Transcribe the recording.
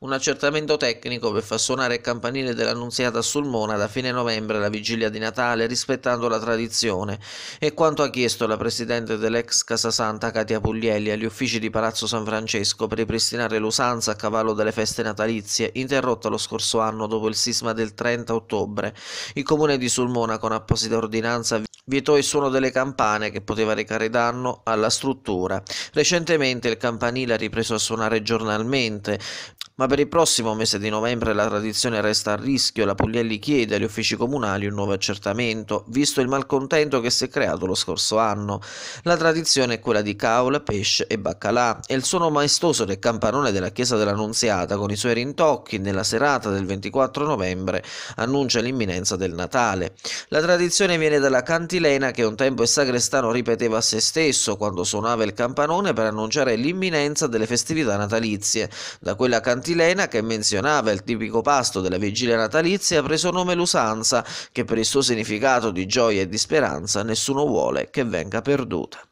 un accertamento tecnico per far suonare il campanile dell'Annunziata a Sulmona da fine novembre alla vigilia di Natale rispettando la tradizione e quanto ha chiesto la presidente dell'ex Casa Santa, Katia Puglielli agli uffici di Palazzo San Francesco per ripristinare l'usanza a cavallo delle feste natalizie interrotta lo scorso anno dopo il sisma del 30 ottobre. Il comune di Sulmona con apposita ordinanza vietò il suono delle campane che poteva recare danno alla struttura. Recentemente il campanile ha ripreso a suonare giornalmente ma per il prossimo mese di novembre la tradizione resta a rischio e la Puglielli chiede agli uffici comunali un nuovo accertamento, visto il malcontento che si è creato lo scorso anno. La tradizione è quella di caul, pesce e baccalà e il suono maestoso del campanone della chiesa dell'Annunziata con i suoi rintocchi nella serata del 24 novembre annuncia l'imminenza del Natale. La tradizione viene dalla cantilena che un tempo il sagrestano ripeteva a se stesso quando suonava il campanone per annunciare l'imminenza delle festività natalizie. Da quella cantilena cantilena che menzionava il tipico pasto della vigilia natalizia ha preso nome l'usanza, che per il suo significato di gioia e di speranza nessuno vuole che venga perduta.